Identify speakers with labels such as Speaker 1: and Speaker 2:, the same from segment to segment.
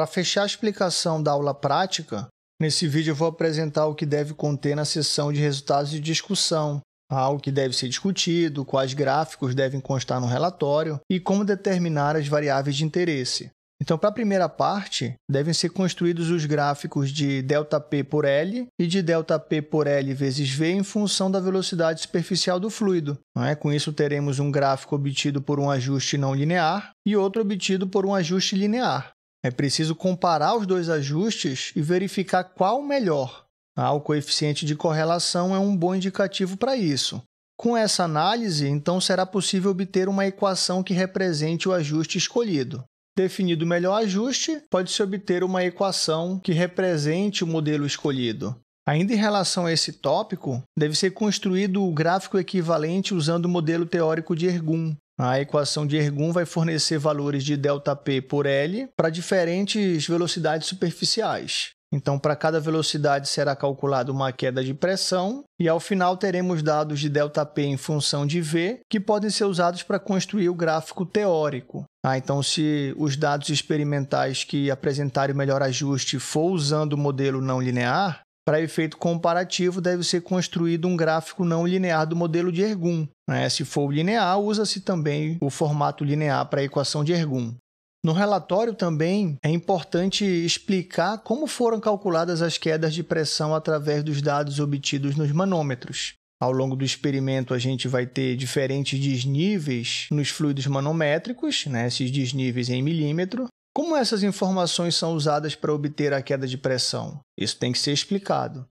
Speaker 1: Para fechar a explicação da aula prática, nesse vídeo eu vou apresentar o que deve conter na sessão de resultados de discussão, algo ah, que deve ser discutido, quais gráficos devem constar no relatório e como determinar as variáveis de interesse. Então, para a primeira parte, devem ser construídos os gráficos de ΔP por L e de ΔP por L vezes V em função da velocidade superficial do fluido. É? Com isso, teremos um gráfico obtido por um ajuste não linear e outro obtido por um ajuste linear. É preciso comparar os dois ajustes e verificar qual o melhor. Ah, o coeficiente de correlação é um bom indicativo para isso. Com essa análise, então será possível obter uma equação que represente o ajuste escolhido. Definido o melhor ajuste, pode-se obter uma equação que represente o modelo escolhido. Ainda em relação a esse tópico, deve ser construído o gráfico equivalente usando o modelo teórico de Ergun, a equação de Ergun vai fornecer valores de ΔP por L para diferentes velocidades superficiais. Então, para cada velocidade será calculada uma queda de pressão, e ao final teremos dados de ΔP em função de V, que podem ser usados para construir o gráfico teórico. Ah, então, se os dados experimentais que apresentarem o melhor ajuste for usando o modelo não linear, para efeito comparativo, deve ser construído um gráfico não linear do modelo de Ergun. Né? Se for linear, usa-se também o formato linear para a equação de Ergun. No relatório também é importante explicar como foram calculadas as quedas de pressão através dos dados obtidos nos manômetros. Ao longo do experimento, a gente vai ter diferentes desníveis nos fluidos manométricos, né, esses desníveis em milímetro, como essas informações são usadas para obter a queda de pressão? Isso tem que ser explicado.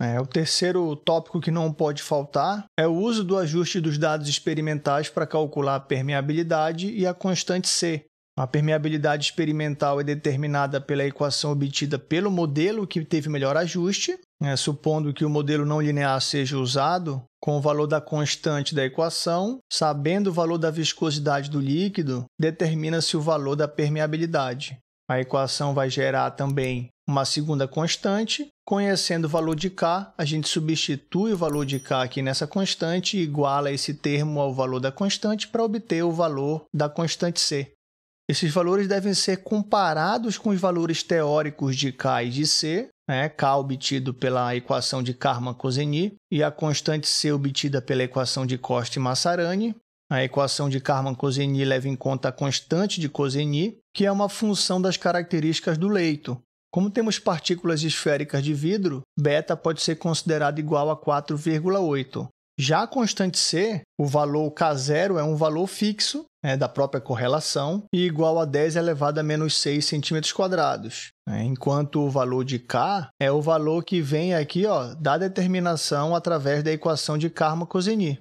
Speaker 1: É, o terceiro tópico que não pode faltar é o uso do ajuste dos dados experimentais para calcular a permeabilidade e a constante C, a permeabilidade experimental é determinada pela equação obtida pelo modelo que teve melhor ajuste, né, supondo que o modelo não linear seja usado, com o valor da constante da equação, sabendo o valor da viscosidade do líquido, determina-se o valor da permeabilidade. A equação vai gerar também uma segunda constante. Conhecendo o valor de K, a gente substitui o valor de K aqui nessa constante e iguala esse termo ao valor da constante para obter o valor da constante C. Esses valores devem ser comparados com os valores teóricos de K e de C, né? K obtido pela equação de Karman-Kozeny e a constante C obtida pela equação de Costa e Massarani. A equação de Karman-Kozeny leva em conta a constante de Kozeny, que é uma função das características do leito. Como temos partículas esféricas de vidro, beta pode ser considerado igual a 4,8. Já a constante C, o valor K0 é um valor fixo né, da própria correlação e igual a 10 é elevado a menos 6 centímetros quadrados. Né, enquanto o valor de K é o valor que vem aqui ó, da determinação através da equação de Karma-Cosigny.